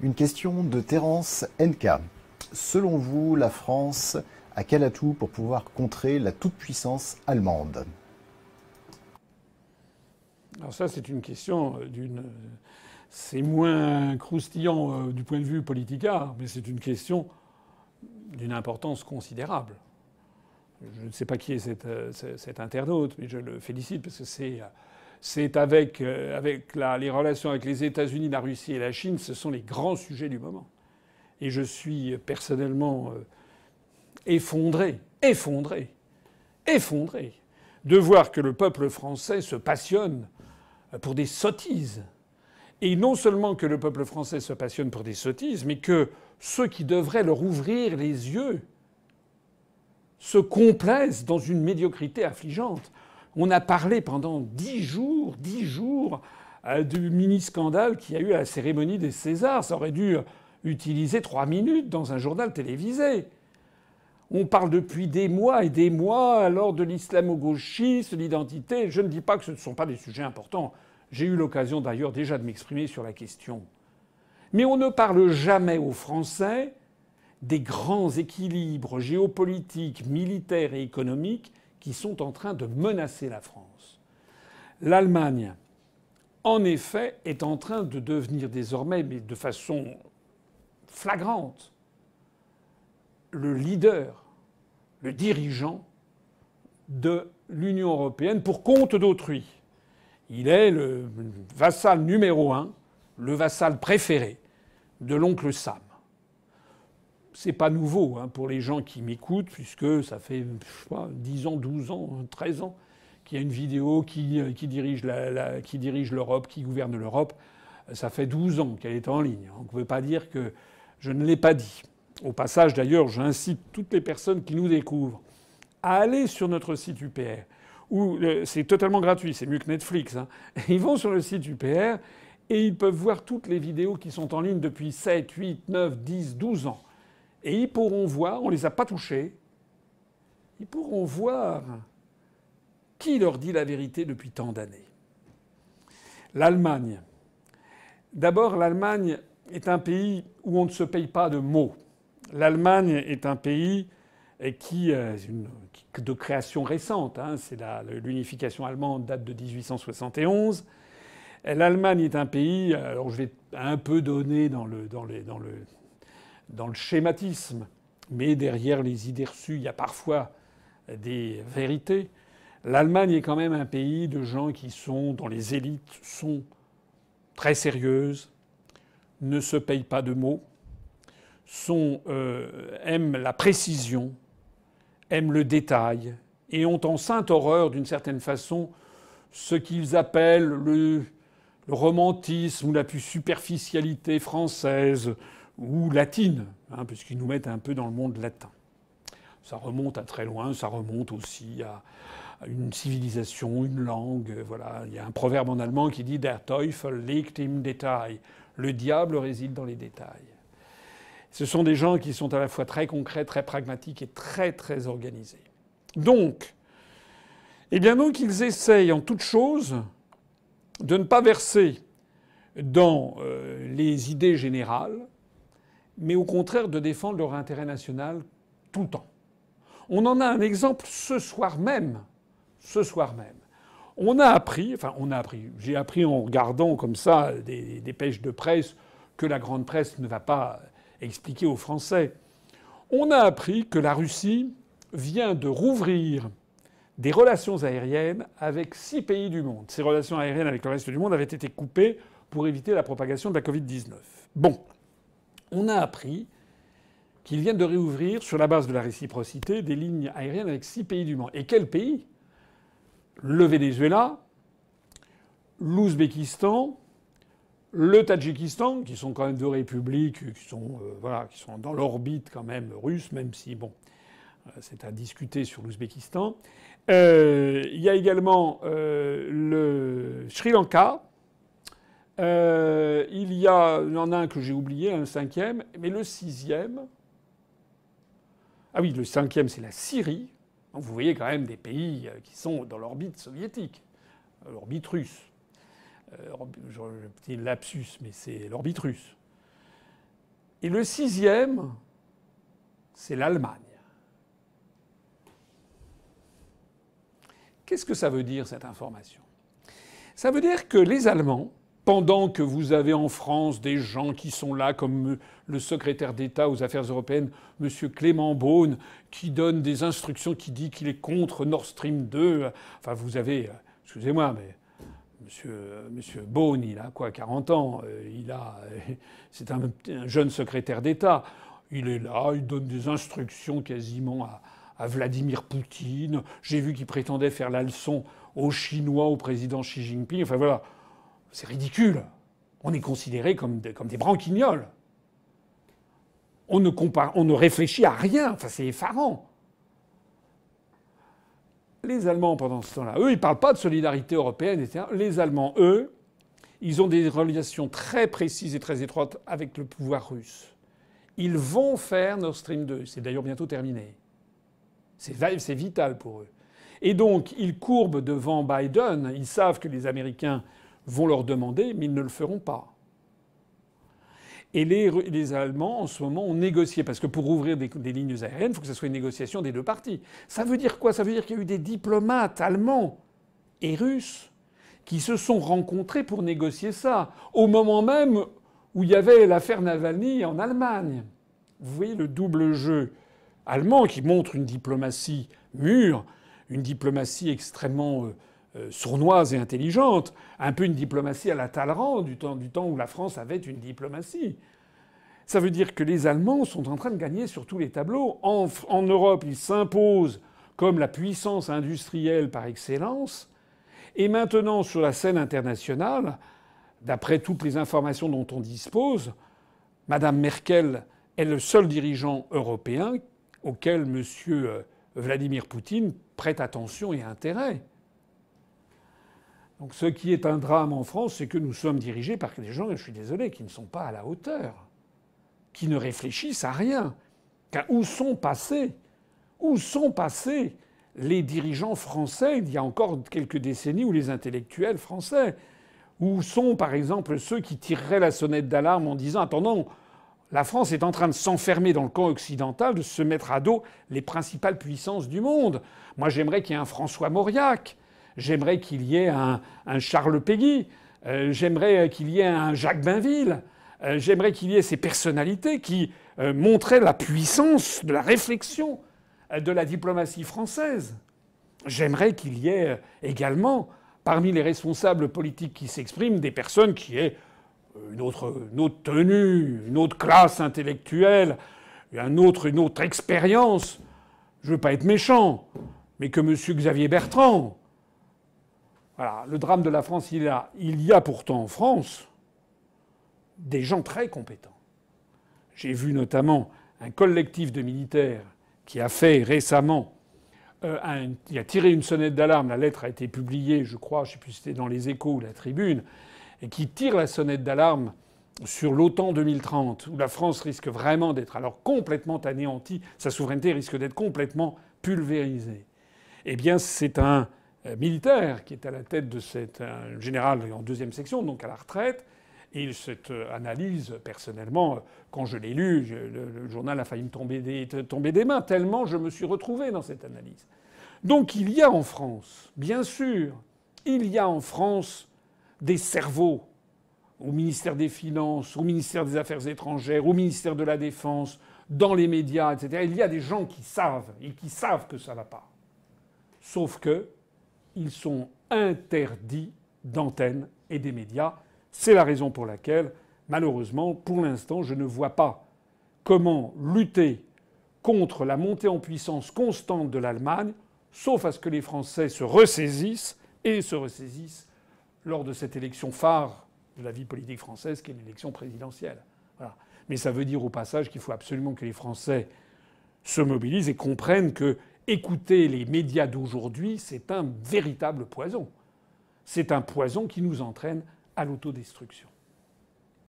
Une question de Terence NK. Selon vous, la France a quel atout pour pouvoir contrer la toute-puissance allemande Alors ça, c'est une question euh, d'une... Euh, c'est moins croustillant euh, du point de vue politica, mais c'est une question d'une importance considérable. Je ne sais pas qui est cet internaute, mais je le félicite parce que c'est c'est avec, euh, les relations avec les États-Unis, la Russie et la Chine, ce sont les grands sujets du moment. Et je suis personnellement euh, effondré, effondré, effondré de voir que le peuple français se passionne euh, pour des sottises. Et non seulement que le peuple français se passionne pour des sottises, mais que ceux qui devraient leur ouvrir les yeux se complaisent dans une médiocrité affligeante. On a parlé pendant dix jours, dix jours, euh, du mini-scandale qu'il y a eu à la cérémonie des Césars. Ça aurait dû utiliser trois minutes dans un journal télévisé. On parle depuis des mois et des mois alors de lislamo de l'identité. Je ne dis pas que ce ne sont pas des sujets importants. J'ai eu l'occasion d'ailleurs déjà de m'exprimer sur la question. Mais on ne parle jamais aux Français des grands équilibres géopolitiques, militaires et économiques qui sont en train de menacer la France. L'Allemagne, en effet, est en train de devenir désormais, mais de façon flagrante, le leader, le dirigeant de l'Union européenne pour compte d'autrui. Il est le vassal numéro un, le vassal préféré de l'oncle Sam c'est pas nouveau hein, pour les gens qui m'écoutent, puisque ça fait je 10 ans, 12 ans, 13 hein, ans qu'il y a une vidéo qui, euh, qui dirige l'Europe, qui, gouverne l'Europe. Euh, ça fait 12 ans qu'elle est en ligne. On ne peut pas dire que je ne l'ai pas dit. Au passage, d'ailleurs, j'incite toutes les personnes qui nous découvrent à aller sur notre site UPR, où euh, c'est totalement gratuit, c'est mieux que Netflix. Hein. Ils vont sur le site UPR et ils peuvent voir toutes les vidéos qui sont en ligne depuis 7, 8, 9, 10, 12 ans. Et ils pourront voir, on ne les a pas touchés, ils pourront voir qui leur dit la vérité depuis tant d'années. L'Allemagne. D'abord, l'Allemagne est un pays où on ne se paye pas de mots. L'Allemagne est un pays euh, qui, de création récente, hein, c'est l'unification allemande date de 1871. L'Allemagne est un pays, euh, alors je vais un peu donner dans le, dans le dans le schématisme, mais derrière les idées reçues, il y a parfois des vérités. L'Allemagne est quand même un pays de gens qui sont, dont les élites sont très sérieuses, ne se payent pas de mots, sont, euh, aiment la précision, aiment le détail, et ont en sainte horreur, d'une certaine façon, ce qu'ils appellent le, le romantisme ou la plus superficialité française, ou latine, hein, puisqu'ils nous mettent un peu dans le monde latin. Ça remonte à très loin, ça remonte aussi à, une civilisation, une langue. Euh, voilà. Il y a un proverbe en allemand qui dit Der Teufel liegt im Detail. Le diable réside dans les détails. Ce sont des gens qui sont à la fois très concrets, très pragmatiques et très très organisés. Donc, eh bien donc ils essayent en toute chose de ne pas verser dans euh, les idées générales, mais au contraire de défendre leur intérêt national tout le temps. On en a un exemple ce soir même. Ce soir même. On a appris, enfin on a appris, j'ai appris en regardant comme ça des pêches de presse que la grande presse ne va pas expliquer aux Français. On a appris que la Russie vient de rouvrir des relations aériennes avec six pays du monde. Ces relations aériennes avec le reste du monde avaient été coupées pour éviter la propagation de la Covid-19. Bon on a appris qu'ils viennent de réouvrir, sur la base de la réciprocité, des lignes aériennes avec six pays du monde. Et quels pays Le Venezuela, l'Ouzbékistan, le Tadjikistan, qui sont quand même deux républiques euh, qui sont, euh, qui sont dans l'orbite quand même russe, même si, bon, euh, c'est à discuter sur l'Ouzbékistan. Il y a également le Sri Lanka, euh, il, y a, en a un que j'ai oublié, un cinquième, mais le sixième. Ah oui, le cinquième, c'est la Syrie. vous voyez quand même des pays euh, qui sont dans l'orbite soviétique, euh, l'orbite russe. un petit lapsus, mais c'est l'orbite russe. Et le sixième, c'est l'Allemagne. Qu'est-ce que ça veut dire cette information Ça veut dire que les Allemands pendant que vous avez en France des gens qui sont là, comme le secrétaire d'État aux Affaires européennes, M. Clément Beaune, qui donne des instructions, qui dit qu'il est contre Nord Stream 2, enfin vous avez, euh, excusez-moi, mais Monsieur, Monsieur Beaune, il a quoi, 40 ans euh, Il a, euh, c'est un, jeune secrétaire d'État. Il est là, il donne des instructions quasiment à, à Vladimir Poutine. J'ai vu qu'il prétendait faire la leçon aux Chinois, au président Xi Jinping. Enfin voilà. C'est ridicule. On est considéré comme, comme des branquignoles. On ne, on ne réfléchit à rien. Enfin, c'est effarant. Les Allemands, pendant ce temps-là, eux, ils parlent pas de solidarité européenne, etc. Les Allemands, eux, ils ont des relations très précises et très étroites avec le pouvoir russe. Ils vont faire Nord Stream 2. C'est d'ailleurs bientôt terminé. C'est vital pour eux. Et donc, ils courbent devant Biden. Ils savent que les Américains vont leur demander, mais ils ne le feront pas. Et les, Allemands, en ce moment, ont négocié. Parce que pour ouvrir des, lignes aériennes, il faut que ce soit une négociation des deux parties. Ça veut dire quoi Ça veut dire qu'il y a eu des diplomates allemands et russes qui se sont rencontrés pour négocier ça, au moment même où il y avait l'affaire Navalny en Allemagne. Vous voyez le double jeu allemand qui montre une diplomatie mûre, une diplomatie extrêmement. Euh, euh, sournoise et intelligente, un peu une diplomatie à la Talleyrand du temps, où la France avait une diplomatie. Ça veut dire que les Allemands sont en train de gagner sur tous les tableaux. En, Europe, ils s'imposent comme la puissance industrielle par excellence. Et maintenant, sur la scène internationale, d'après toutes les informations dont on dispose, Madame Merkel est le seul dirigeant européen auquel M. Euh, Vladimir Poutine prête attention et intérêt. Donc ce qui est un drame en France, c'est que nous sommes dirigés par des gens, je suis désolé, qui ne sont pas à la hauteur, qui ne réfléchissent à rien. Car où sont passés Où sont passés les dirigeants français il y a encore quelques décennies ou les intellectuels français Où sont par exemple ceux qui tireraient la sonnette d'alarme en disant Attendons, la France est en train de s'enfermer dans le camp occidental, de se mettre à dos les principales puissances du monde. Moi j'aimerais qu'il y ait un François Mauriac J'aimerais qu'il y ait un, Charles Péguy. Euh, j'aimerais euh, qu'il y ait un Jacques Bainville. Euh, j'aimerais qu'il y ait ces personnalités qui montraient la puissance de la réflexion de la diplomatie française. J'aimerais qu'il y ait également, parmi les responsables politiques qui s'expriment, des personnes qui aient une autre, tenue, une autre classe intellectuelle, une autre expérience. Je veux pas être méchant, mais que M. Xavier Bertrand, le drame de la France, il, il y a pourtant en France des gens très compétents. J'ai vu notamment un collectif de militaires qui a fait récemment, euh, a tiré une sonnette d'alarme, la lettre a été publiée, je crois, je ne sais plus si c'était dans les échos ou la tribune, et qui tire la sonnette d'alarme sur l'OTAN 2030, où la France risque vraiment d'être alors complètement anéantie, sa souveraineté risque d'être complètement pulvérisée. Eh bien, c'est un euh, militaire qui est à la tête de cette euh, général en deuxième section, donc à la retraite. Et cette euh, analyse personnellement, quand je l'ai lu, le, journal a failli me tomber des, tomber des mains, tellement je me suis retrouvé dans cette analyse. Donc il y a en France, bien sûr, il y a en France des cerveaux au ministère des Finances, au ministère des Affaires étrangères, au ministère de la Défense, dans les médias, etc. Il y a des gens qui savent et qui savent que ça va pas. Sauf que ils sont interdits d'antenne et des médias. C'est la raison pour laquelle, malheureusement, pour l'instant, je ne vois pas comment lutter contre la montée en puissance constante de l'Allemagne, sauf à ce que les Français se ressaisissent, et se ressaisissent lors de cette élection phare de la vie politique française, qui est l'élection présidentielle. Mais ça veut dire au passage qu'il faut absolument que les Français se mobilisent et comprennent que écouter les médias d'aujourd'hui, c'est un véritable poison. C'est un poison qui nous entraîne à l'autodestruction.